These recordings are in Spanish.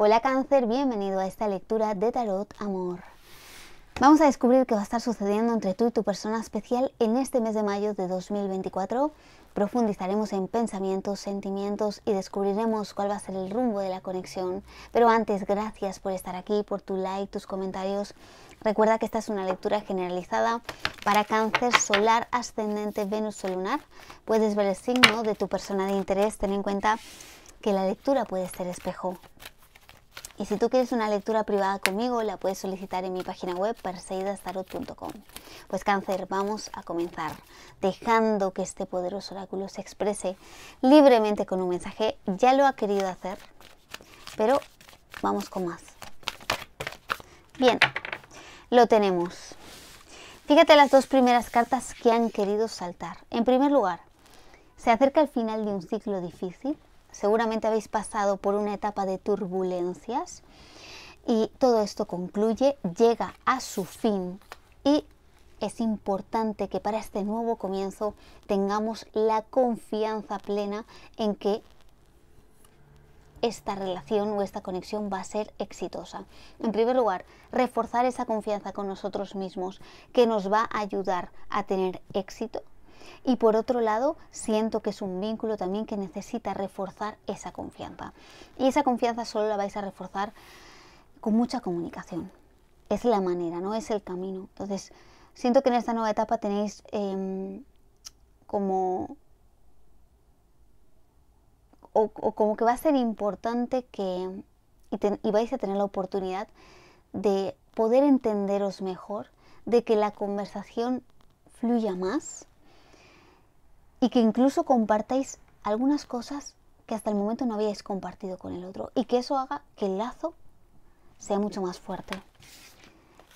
Hola cáncer, bienvenido a esta lectura de Tarot Amor. Vamos a descubrir qué va a estar sucediendo entre tú y tu persona especial en este mes de mayo de 2024. Profundizaremos en pensamientos, sentimientos y descubriremos cuál va a ser el rumbo de la conexión. Pero antes, gracias por estar aquí, por tu like, tus comentarios. Recuerda que esta es una lectura generalizada para cáncer solar, ascendente, Venus o lunar. Puedes ver el signo de tu persona de interés. Ten en cuenta que la lectura puede ser espejo. Y si tú quieres una lectura privada conmigo, la puedes solicitar en mi página web perseidastarot.com Pues cáncer, vamos a comenzar dejando que este poderoso oráculo se exprese libremente con un mensaje. Ya lo ha querido hacer, pero vamos con más. Bien, lo tenemos. Fíjate las dos primeras cartas que han querido saltar. En primer lugar, se acerca el final de un ciclo difícil seguramente habéis pasado por una etapa de turbulencias y todo esto concluye, llega a su fin y es importante que para este nuevo comienzo tengamos la confianza plena en que esta relación o esta conexión va a ser exitosa. En primer lugar, reforzar esa confianza con nosotros mismos que nos va a ayudar a tener éxito y por otro lado, siento que es un vínculo también que necesita reforzar esa confianza. Y esa confianza solo la vais a reforzar con mucha comunicación. Es la manera, no es el camino. Entonces, siento que en esta nueva etapa tenéis em, como... O, como que va a ser importante que... y vais a tener la oportunidad de poder entenderos mejor, de que la conversación fluya más, y que incluso compartáis algunas cosas que hasta el momento no habíais compartido con el otro y que eso haga que el lazo sea mucho más fuerte.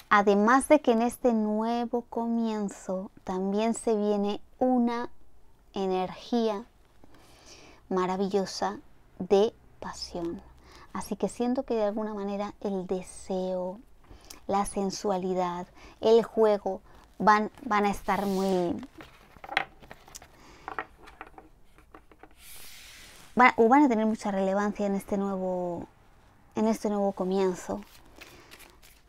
Además de que en este nuevo comienzo también se viene una energía maravillosa de pasión. Así que siento que de alguna manera el deseo, la sensualidad, el juego van, van a estar muy, van a tener mucha relevancia en este nuevo, en este nuevo comienzo.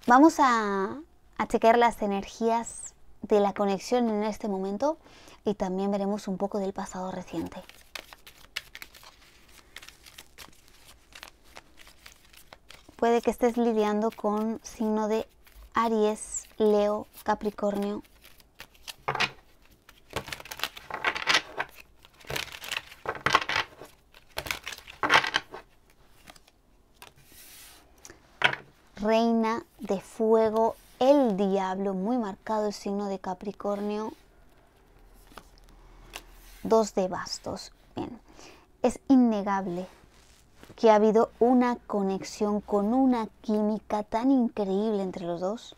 Vamos a, a chequear las energías de la conexión en este momento y también veremos un poco del pasado reciente. Puede que estés lidiando con signo de Aries, Leo, Capricornio, fuego, el diablo, muy marcado el signo de Capricornio, dos de bastos. Bien, es innegable que ha habido una conexión con una química tan increíble entre los dos.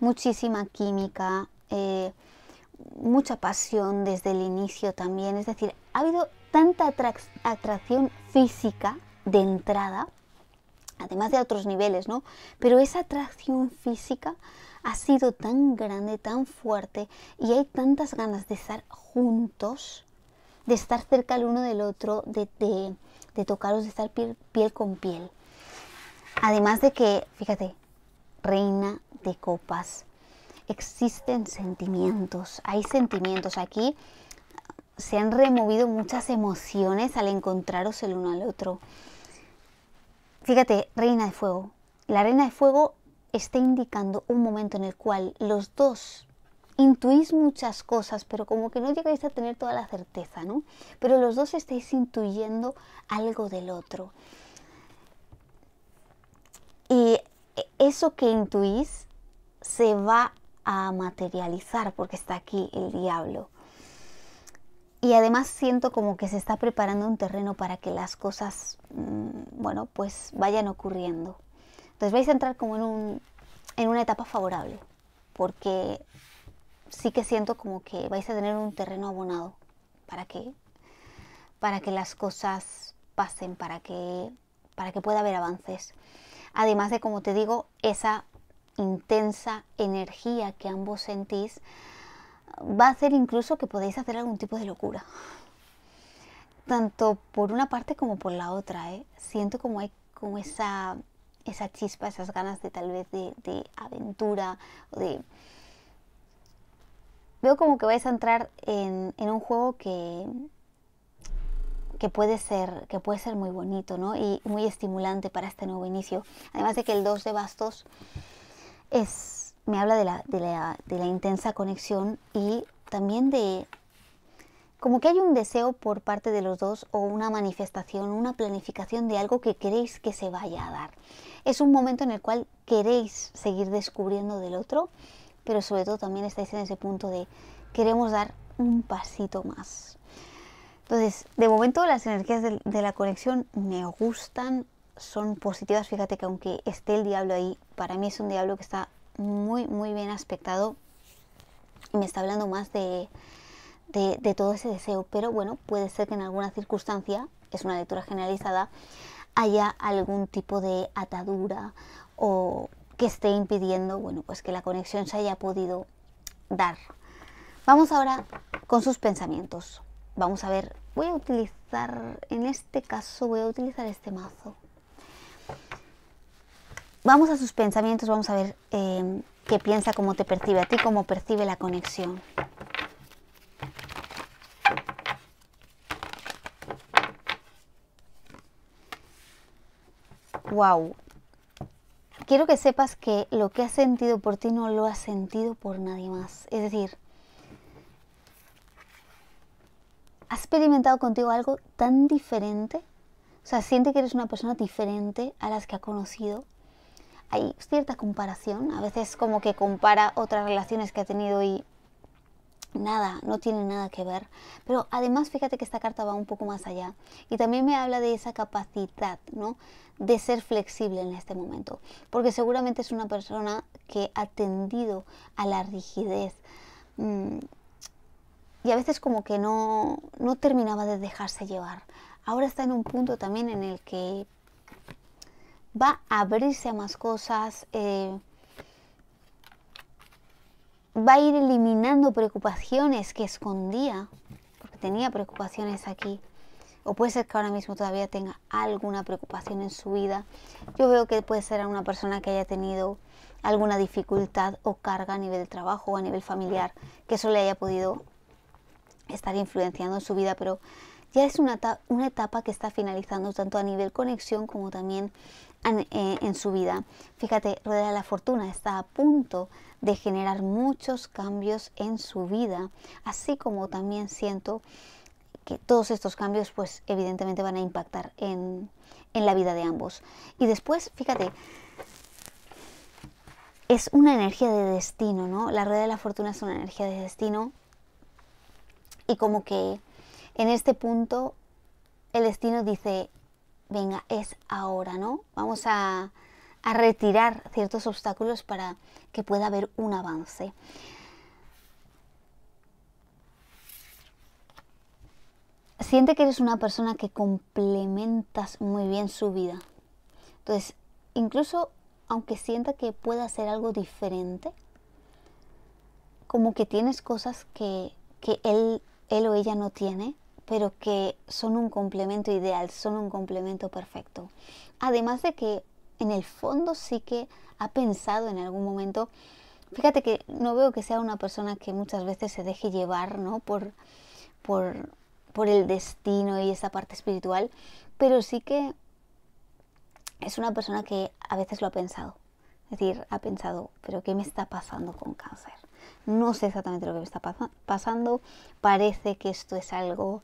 Muchísima química, eh, mucha pasión desde el inicio también. Es decir, ha habido tanta atracción física de entrada además de otros niveles, ¿no? Pero esa atracción física ha sido tan grande, tan fuerte, y hay tantas ganas de estar juntos, de estar cerca el uno del otro, de, de, tocaros, de estar piel, piel con piel. Además de que, fíjate, reina de copas, existen sentimientos, hay sentimientos aquí. Se han removido muchas emociones al encontraros el uno al otro. Fíjate, Reina de Fuego. La Reina de Fuego está indicando un momento en el cual los dos intuís muchas cosas, pero como que no llegáis a tener toda la certeza, ¿no? Pero los dos estáis intuyendo algo del otro. Y eso que intuís se va a materializar porque está aquí el diablo y además siento como que se está preparando un terreno para que las cosas, mm, bueno, pues vayan ocurriendo. Entonces vais a entrar como en, en una etapa favorable, porque sí que siento como que vais a tener un terreno abonado para que, para que las cosas pasen, para que, para que pueda haber avances. Además de, como te digo, esa intensa energía que ambos sentís va a hacer incluso que podéis hacer algún tipo de locura. Tanto por una parte como por la otra, ¿eh? Siento como hay como esa, esa chispa, esas ganas de tal vez de, aventura de... Veo como que vais a entrar en, un juego que, que puede ser que puede ser muy bonito ¿no? y muy estimulante para este nuevo inicio además de que el 2 de bastos es me habla de la, de la, de la intensa conexión y también de como que hay un deseo por parte de los dos o una manifestación, una planificación de algo que queréis que se vaya a dar. Es un momento en el cual queréis seguir descubriendo del otro, pero sobre todo también estáis en ese punto de queremos dar un pasito más. Entonces, de momento las energías de, la conexión me gustan, son positivas. Fíjate que aunque esté el diablo ahí, para mí es un diablo que está muy, muy bien aspectado y me está hablando más de, de, de, todo ese deseo. Pero bueno, puede ser que en alguna circunstancia, es una lectura generalizada, haya algún tipo de atadura o que esté impidiendo, bueno, pues que la conexión se haya podido dar. Vamos ahora con sus pensamientos. Vamos a ver, voy a utilizar, en este caso voy a utilizar este mazo. Vamos a sus pensamientos, vamos a ver em, qué piensa, cómo te percibe a ti, cómo percibe la conexión. Wow. Quiero que sepas que lo que has sentido por ti no lo has sentido por nadie más. Es decir, has experimentado contigo algo tan diferente. O sea, siente que eres una persona diferente a las que ha conocido hay cierta comparación, a veces como que compara otras relaciones que ha tenido y nada, no tiene nada que ver. Pero además fíjate que esta carta va un poco más allá y también me habla de esa capacidad, ¿no? De ser flexible en este momento, porque seguramente es una persona que ha tendido a la rigidez. Mm, y a veces como que no, no terminaba de dejarse llevar. Ahora está en un punto también en el que va a abrirse a más cosas, eh, va a ir eliminando preocupaciones que escondía, porque tenía preocupaciones aquí. O puede ser que ahora mismo todavía tenga alguna preocupación en su vida. Yo veo que puede ser a una persona que haya tenido alguna dificultad o carga a nivel de trabajo o a nivel familiar, que eso le haya podido estar influenciando en su vida, pero ya es una, una etapa que está finalizando tanto a nivel conexión como también eh, en, su vida. Fíjate, Rueda de la Fortuna está a punto de generar muchos cambios en su vida, así como también siento que todos estos cambios pues evidentemente van a impactar en, en la vida de ambos. Y después, fíjate, es una energía de destino, ¿no? La rueda de la fortuna es una energía de destino. Y como que en este punto el destino dice, venga, es ahora, ¿no? Vamos a, retirar ciertos obstáculos para que pueda haber un avance. Siente que eres una persona que complementas muy bien su vida. Entonces, incluso aunque sienta que pueda hacer algo diferente, como que tienes cosas que, que él, él o ella no tiene, pero que son un complemento ideal, son un complemento perfecto. Además de que en el fondo sí que ha pensado en algún momento, fíjate que no veo que sea una persona que muchas veces se deje llevar, por el destino y esa parte espiritual, pero sí que es una persona que a veces lo ha pensado. Es decir, ha pensado, pero ¿qué me está pasando con cáncer? no sé exactamente lo que me está pasando, parece que esto es algo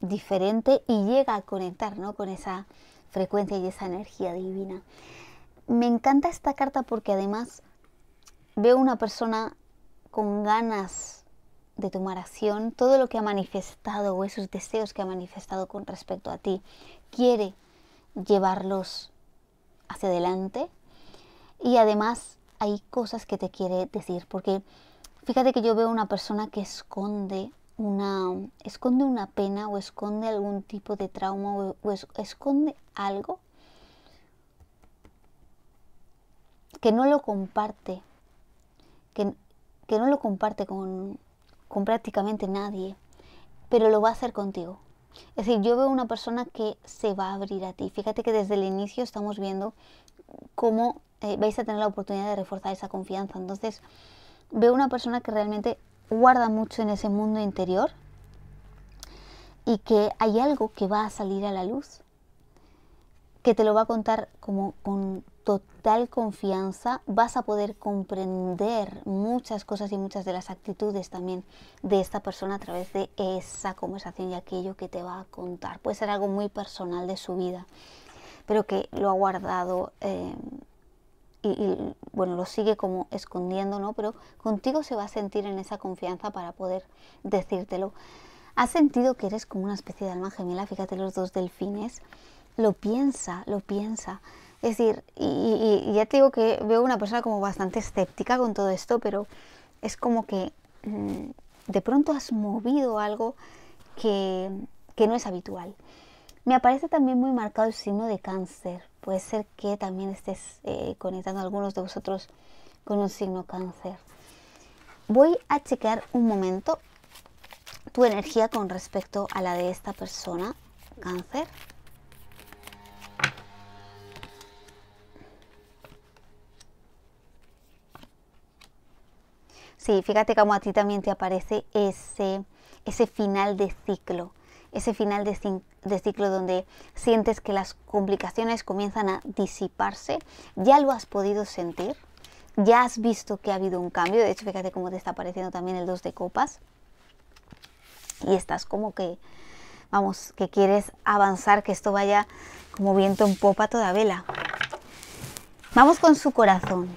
diferente y llega a conectar con esa frecuencia y esa energía divina. Me encanta esta carta porque además veo una persona con ganas de tomar acción, todo lo que ha manifestado o esos deseos que ha manifestado con respecto a ti, quiere llevarlos hacia adelante y además hay cosas que te quiere decir, porque fíjate que yo veo una persona que esconde una, esconde una pena o esconde algún tipo de trauma o, esconde algo que no lo comparte, que, no lo comparte con, con prácticamente nadie, pero lo va a hacer contigo. Es decir, yo veo una persona que se va a abrir a ti. Fíjate que desde el inicio estamos viendo cómo eh, vais a tener la oportunidad de reforzar esa confianza. Entonces, veo una persona que realmente guarda mucho en ese mundo interior y que hay algo que va a salir a la luz, que te lo va a contar como con total confianza, vas a poder comprender muchas cosas y muchas de las actitudes también de esta persona a través de esa conversación y aquello que te va a contar. Puede ser algo muy personal de su vida, pero que lo ha guardado eh, y, bueno, lo sigue como escondiendo, ¿no? Pero contigo se va a sentir en esa confianza para poder decírtelo. ¿Has sentido que eres como una especie de alma gemela? Fíjate los dos delfines. Lo piensa, lo piensa. Es decir, y, ya te digo que veo una persona como bastante escéptica con todo esto, pero es como que mm, de pronto has movido algo que, que no es habitual. Me aparece también muy marcado el signo de cáncer. Puede ser que también estés eh, conectando algunos de vosotros con un signo cáncer. Voy a chequear un momento tu energía con respecto a la de esta persona, cáncer. Sí, fíjate cómo a ti también te aparece ese, ese final de ciclo, ese final de, de ciclo donde sientes que las complicaciones comienzan a disiparse, ya lo has podido sentir, ya has visto que ha habido un cambio, de hecho fíjate cómo te está apareciendo también el 2 de copas y estás como que, vamos, que quieres avanzar, que esto vaya como viento en popa toda vela. Vamos con su corazón.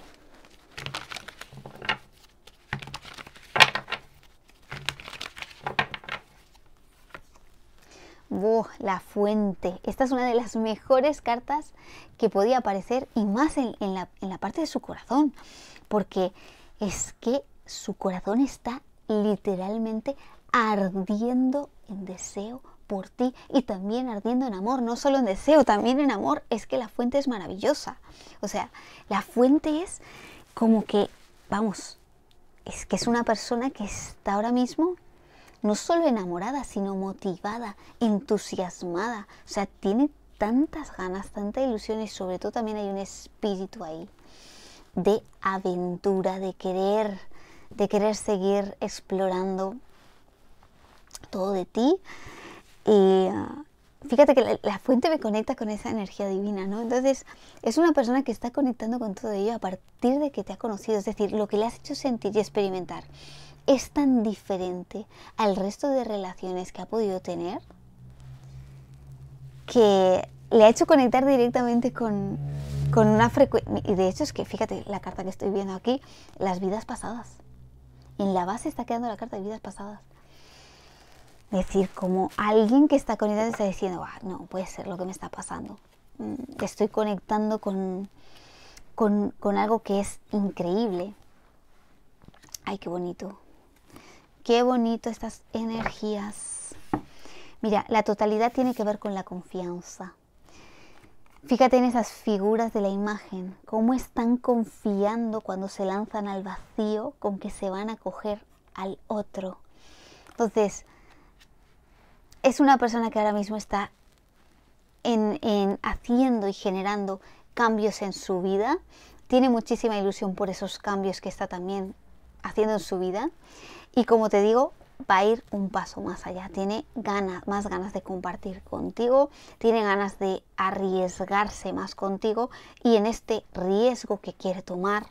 la fuente. Esta es una de las mejores cartas que podía aparecer y más en, la, en la parte de su corazón. Porque es que su corazón está literalmente ardiendo en deseo por ti y también ardiendo en amor, no solo en deseo, también en amor, es que la fuente es maravillosa. O sea, la fuente es como que, vamos, es que es una persona que está ahora mismo no solo enamorada, sino motivada, entusiasmada. O sea, tiene tantas ganas, tanta ilusión y sobre todo también hay un espíritu ahí de aventura, de querer, de querer seguir explorando todo de ti. Y ah, fíjate que la, fuente me conecta con esa energía divina, ¿no? Entonces, es una persona que está conectando con todo ello a partir de que te ha conocido, es decir, lo que le has hecho sentir y experimentar es tan diferente al resto de relaciones que ha podido tener que le ha hecho conectar directamente con, una frecuencia. Y de hecho es que, fíjate, la carta que estoy viendo aquí, las vidas pasadas. En la base está quedando la carta de vidas pasadas. Es decir, como alguien que está conectado está diciendo, ah, no, puede ser lo que me está pasando. Mm, estoy conectando con, con, con algo que es increíble. Ay, qué bonito. Qué bonito estas energías. Mira, la totalidad tiene que ver con la confianza. Fíjate en esas figuras de la imagen, cómo están confiando cuando se lanzan al vacío con que se van a coger al otro. Entonces, es una persona que ahora mismo está en, en haciendo y generando cambios en su vida. Tiene muchísima ilusión por esos cambios que está también haciendo en su vida. Y como te digo, va a ir un paso más allá, tiene ganas, más ganas de compartir contigo, tiene ganas de arriesgarse más contigo y en este riesgo que quiere tomar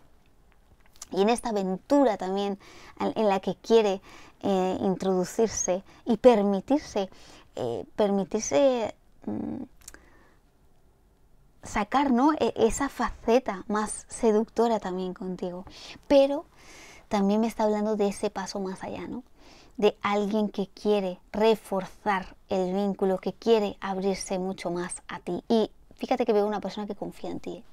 y en esta aventura también en la que quiere eh, introducirse y permitirse, eh, permitirse mm, sacar ¿no? E, esa faceta más seductora también contigo. Pero también me está hablando de ese paso más allá, ¿no? De alguien que quiere reforzar el vínculo, que quiere abrirse mucho más a ti. Y fíjate que veo una persona que confía en ti. ¿eh?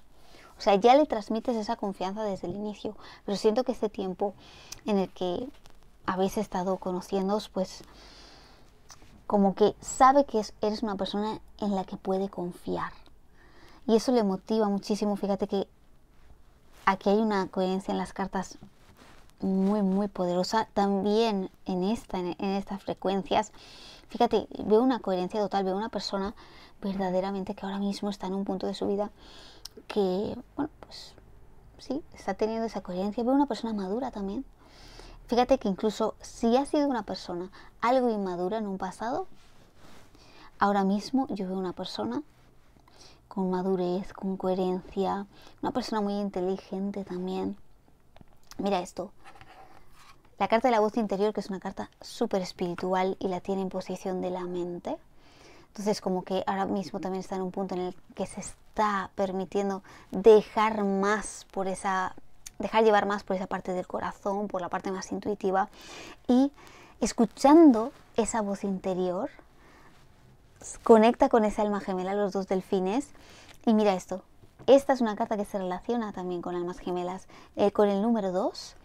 O sea, ya le transmites esa confianza desde el inicio, pero siento que este tiempo en el que habéis estado conociéndoos, pues como que sabe que eres una persona en la que puede confiar. Y eso le motiva muchísimo. Fíjate que aquí hay una coherencia en las cartas muy, muy poderosa también en, esta, en, estas frecuencias. Fíjate, veo una coherencia total, veo una persona verdaderamente que ahora mismo está en un punto de su vida que, bueno, pues sí, está teniendo esa coherencia. Veo una persona madura también. Fíjate que incluso si ha sido una persona algo inmadura en un pasado, ahora mismo yo veo una persona con madurez, con coherencia, una persona muy inteligente también. Mira esto, la carta de la voz interior, que es una carta súper espiritual y la tiene en posición de la mente. Entonces, como que ahora mismo también está en un punto en el que se está permitiendo dejar más por esa, dejar llevar más por esa parte del corazón, por la parte más intuitiva y escuchando esa voz interior, conecta con esa alma gemela, los dos delfines. Y mira esto, esta es una carta que se relaciona también con almas gemelas, eh, con el número 2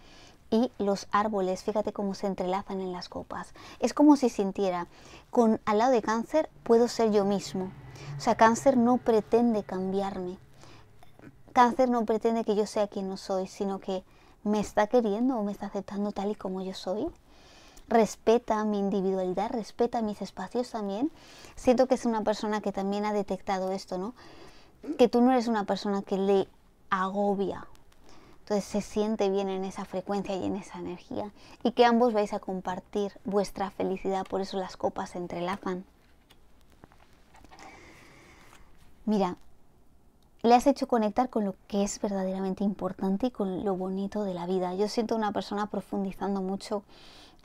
y los árboles, fíjate cómo se entrelazan en las copas. Es como si sintiera, con al lado de cáncer puedo ser yo mismo. O sea, cáncer no pretende cambiarme. Cáncer no pretende que yo sea quien no soy, sino que me está queriendo o me está aceptando tal y como yo soy. Respeta mi individualidad, respeta mis espacios también. Siento que es una persona que también ha detectado esto, ¿no? Que tú no eres una persona que le agobia entonces se siente bien en esa frecuencia y en esa energía y que ambos vais a compartir vuestra felicidad, por eso las copas se entrelazan. Mira, le has hecho conectar con lo que es verdaderamente importante y con lo bonito de la vida. Yo siento una persona profundizando mucho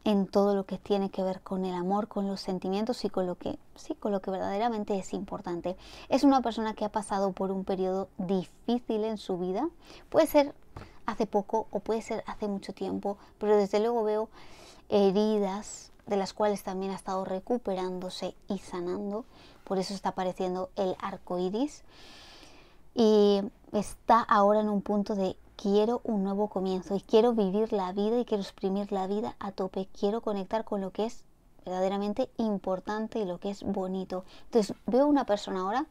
en todo lo que tiene que ver con el amor, con los sentimientos y con lo que sí, con lo que verdaderamente es importante. Es una persona que ha pasado por un periodo difícil en su vida. Puede ser hace poco o puede ser hace mucho tiempo, pero desde luego veo heridas de las cuales también ha estado recuperándose y sanando. Por eso está apareciendo el arco iris. Y está ahora en un punto de quiero un nuevo comienzo y quiero vivir la vida y quiero exprimir la vida a tope. Quiero conectar con lo que es verdaderamente importante y lo que es bonito. Entonces veo una persona ahora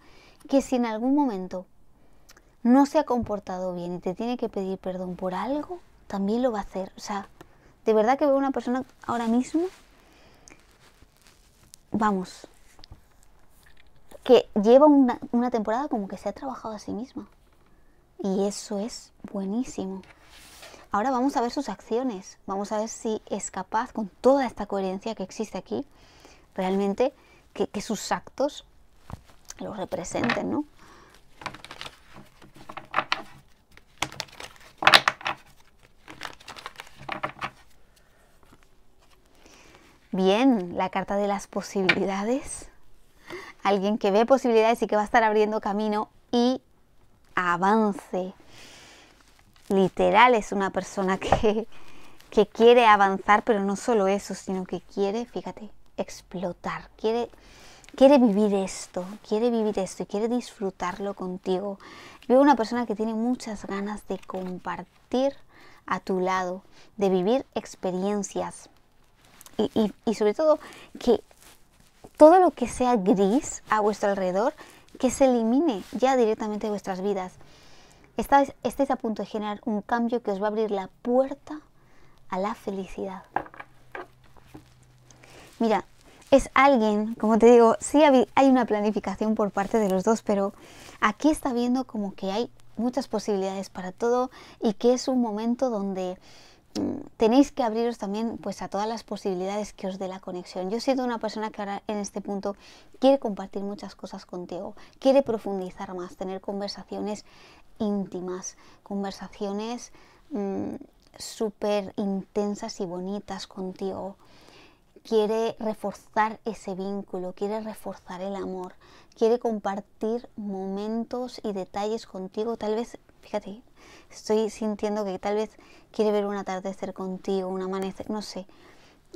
que si en algún momento no se ha comportado bien y te tiene que pedir perdón por algo, también lo va a hacer. O sea, de verdad que veo una persona ahora mismo, vamos, que lleva una, temporada como que se ha trabajado a sí misma. Y eso es buenísimo. Ahora vamos a ver sus acciones, vamos a ver si es capaz, con toda esta coherencia que existe aquí, realmente que, que sus actos lo representen, ¿no? la carta de las posibilidades. Alguien que ve posibilidades y que va a estar abriendo camino y avance. Literal es una persona que, que quiere avanzar, pero no solo eso, sino que quiere, fíjate, explotar, quiere, quiere vivir esto, quiere vivir esto y quiere disfrutarlo contigo. Veo una persona que tiene muchas ganas de compartir a tu lado, de vivir experiencias, y, sobre todo que todo lo que sea gris a vuestro alrededor, que se elimine ya directamente de vuestras vidas. Estáis, estáis a punto de generar un cambio que os va a abrir la puerta a la felicidad. Mira, es alguien, como te digo, sí hay una planificación por parte de los dos, pero aquí está viendo como que hay muchas posibilidades para todo y que es un momento donde tenéis que abriros también pues a todas las posibilidades que os dé la conexión. Yo he sido una persona que ahora en este punto quiere compartir muchas cosas contigo, quiere profundizar más, tener conversaciones íntimas, conversaciones mm, súper intensas y bonitas contigo. Quiere reforzar ese vínculo, quiere reforzar el amor, quiere compartir momentos y detalles contigo, tal vez, fíjate, estoy sintiendo que tal vez quiere ver un atardecer contigo, un amanecer, no sé.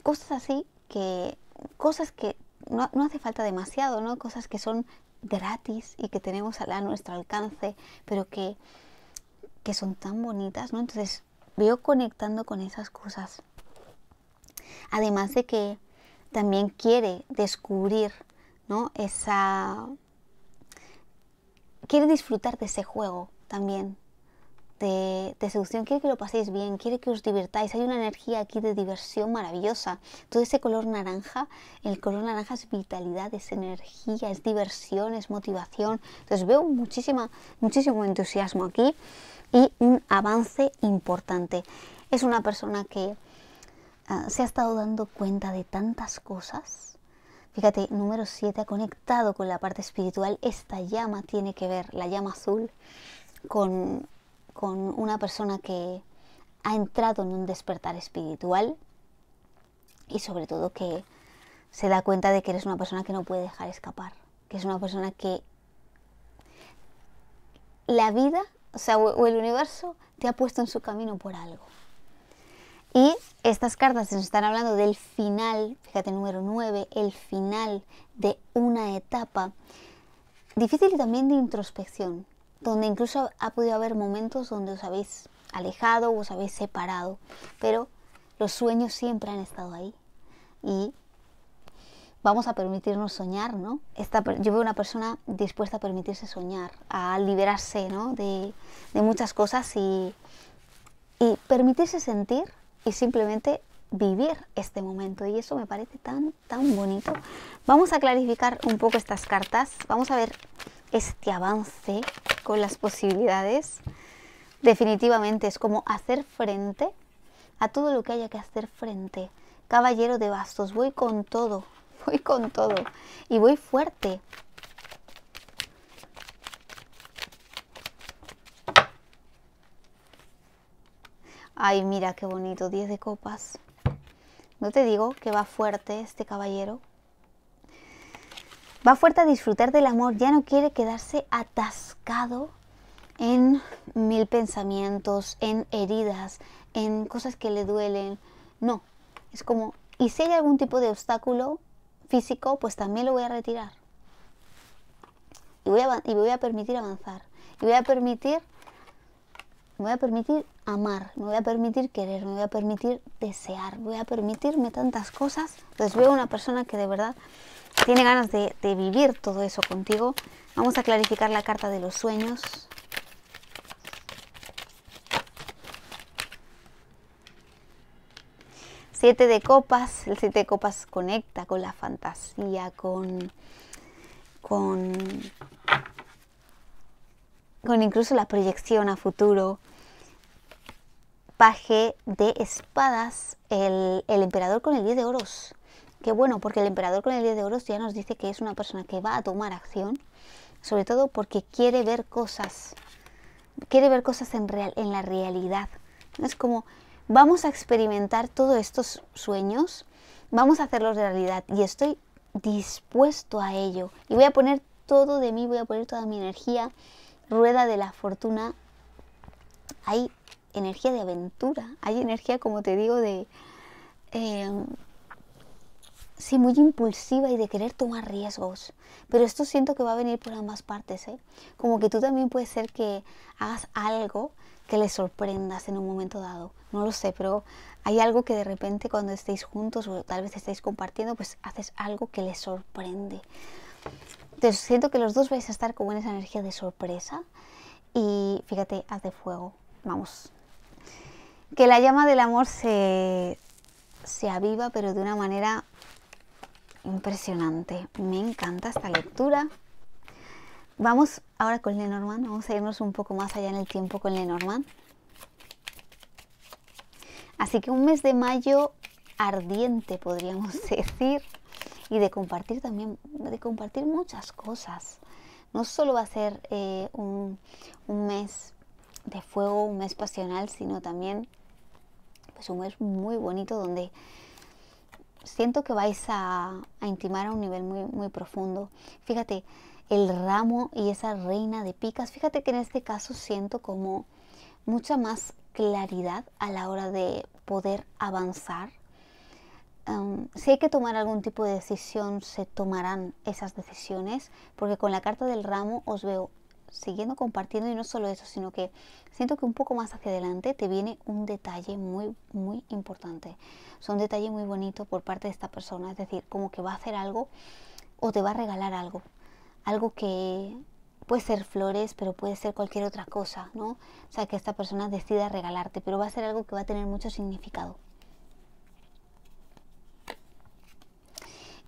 Cosas así que, cosas que no, hace falta demasiado, ¿no? Cosas que son gratis y que tenemos a, nuestro alcance, pero que, que son tan bonitas, ¿no? Entonces veo conectando con esas cosas. Además de que también quiere descubrir, ¿no? Esa... Quiere disfrutar de ese juego también, de, seducción, quiere que lo paséis bien, quiere que os divirtáis. Hay una energía aquí de diversión maravillosa. Todo ese color naranja, el color naranja es vitalidad, es energía, es diversión, es motivación. Entonces veo muchísima, muchísimo entusiasmo aquí y un avance importante. Es una persona que ah, se ha estado dando cuenta de tantas cosas. Fíjate, número 7 ha conectado con la parte espiritual. Esta llama tiene que ver, la llama azul, con con una persona que ha entrado en un despertar espiritual y sobre todo que se da cuenta de que eres una persona que no puede dejar escapar, que es una persona que la vida, o el universo te ha puesto en su camino por algo. Y estas cartas nos están hablando del final, fíjate, número 9, el final de una etapa difícil y también de introspección, donde incluso ha podido haber momentos donde os habéis alejado, os habéis separado, pero los sueños siempre han estado ahí y vamos a permitirnos soñar, ¿no? yo veo una persona dispuesta a permitirse soñar, a liberarse, ¿no? De, de muchas cosas y, y permitirse sentir y simplemente vivir este momento y eso me parece tan tan bonito. Vamos a clarificar un poco estas cartas. Vamos a ver este avance con las posibilidades, definitivamente es como hacer frente a todo lo que haya que hacer frente. Caballero de bastos, voy con todo, voy con todo y voy fuerte. Ay, mira qué bonito, 10 de copas. No te digo que va fuerte este caballero. Va fuerte a disfrutar del amor, ya no quiere quedarse atascado en mil pensamientos, en heridas, en cosas que le duelen. No, es como, y si hay algún tipo de obstáculo físico, pues también lo voy a retirar. Y voy a, y voy a permitir avanzar. Y voy a permitir, voy a permitir amar, me voy a permitir querer, me voy a permitir desear, voy a permitirme tantas cosas. Entonces veo una persona que de verdad tiene ganas de, vivir todo eso contigo. Vamos a clarificar la carta de los sueños. Siete de copas, el siete de copas conecta con la fantasía, con, con, con incluso la proyección a futuro. Paje de espadas, el, emperador con el 10 de oros que bueno, porque el emperador con el 10 de oros ya nos dice que es una persona que va a tomar acción, sobre todo porque quiere ver cosas, quiere ver cosas en, real, en la realidad. Es como, vamos a experimentar todos estos sueños, vamos a hacerlos realidad y estoy dispuesto a ello. Y voy a poner todo de mí, voy a poner toda mi energía, rueda de la fortuna. Hay energía de aventura, hay energía, como te digo, de... Em, sí, muy impulsiva y de querer tomar riesgos. Pero esto siento que va a venir por ambas partes, ¿eh? Como que tú también puedes ser que hagas algo que le sorprendas en un momento dado. No lo sé, pero hay algo que de repente cuando estéis juntos o tal vez estéis compartiendo, pues haces algo que le sorprende. Entonces siento que los dos vais a estar con buena esa energía de sorpresa. Y fíjate, haz de fuego. Vamos. Que la llama del amor se, se aviva, pero de una manera impresionante. Me encanta esta lectura. Vamos ahora con Lenormand, vamos a irnos un poco más allá en el tiempo con Lenormand. Así que un mes de mayo ardiente, podríamos decir, y de compartir también, de compartir muchas cosas. No solo va a ser eh, un, mes de fuego, un mes pasional, sino también pues, un mes muy bonito donde siento que vais a, intimar a un nivel muy, muy profundo. Fíjate, el ramo y esa reina de picas, fíjate que en este caso siento como mucha más claridad a la hora de poder avanzar. si hay que tomar algún tipo de decisión, se tomarán esas decisiones, porque con la carta del ramo os veo siguiendo compartiendo y no solo eso, sino que siento que un poco más hacia adelante te viene un detalle muy, muy importante. Son detalle muy bonito por parte de esta persona, es decir, como que va a hacer algo o te va a regalar algo. Algo que puede ser flores, pero puede ser cualquier otra cosa, ¿no? O sea, que esta persona decida regalarte, pero va a ser algo que va a tener mucho significado.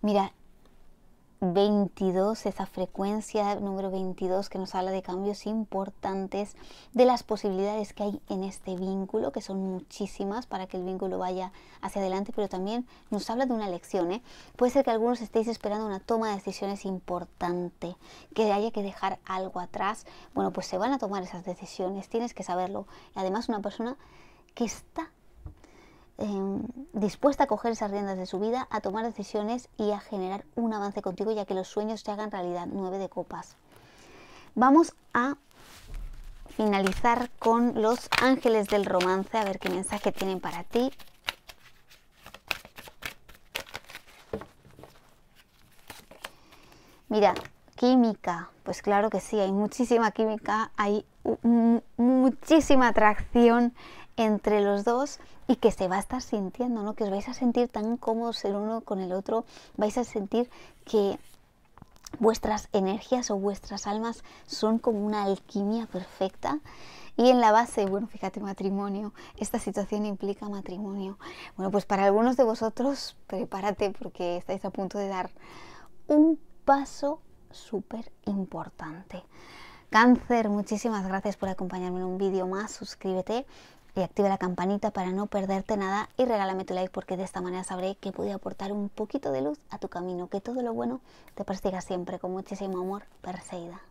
Mira, 22, esa frecuencia número 22 que nos habla de cambios importantes, de las posibilidades que hay en este vínculo, que son muchísimas para que el vínculo vaya hacia adelante, pero también nos habla de una lección. ¿eh? Puede ser que algunos estéis esperando una toma de decisiones importante, que haya que dejar algo atrás. Bueno, pues se van a tomar esas decisiones, tienes que saberlo. Además, una persona que está Em, dispuesta a coger esas riendas de su vida, a tomar decisiones y a generar un avance contigo ya que los sueños se hagan realidad. nueve de copas. Vamos a finalizar con los ángeles del romance, a ver qué mensaje tienen para ti. Mira, química, pues claro que sí, hay muchísima química, hay muchísima atracción entre los dos y que se va a estar sintiendo, ¿no? Que os vais a sentir tan cómodos el uno con el otro, vais a sentir que vuestras energías o vuestras almas son como una alquimia perfecta. Y en la base, bueno, fíjate, matrimonio, esta situación implica matrimonio. Bueno, pues para algunos de vosotros, prepárate porque estáis a punto de dar un paso súper importante. Cáncer, muchísimas gracias por acompañarme en un vídeo más. Suscríbete y activa la campanita para no perderte nada y regálame tu like porque de esta manera sabré que pude aportar un poquito de luz a tu camino, que todo lo bueno te persiga siempre con muchísimo amor Perseida.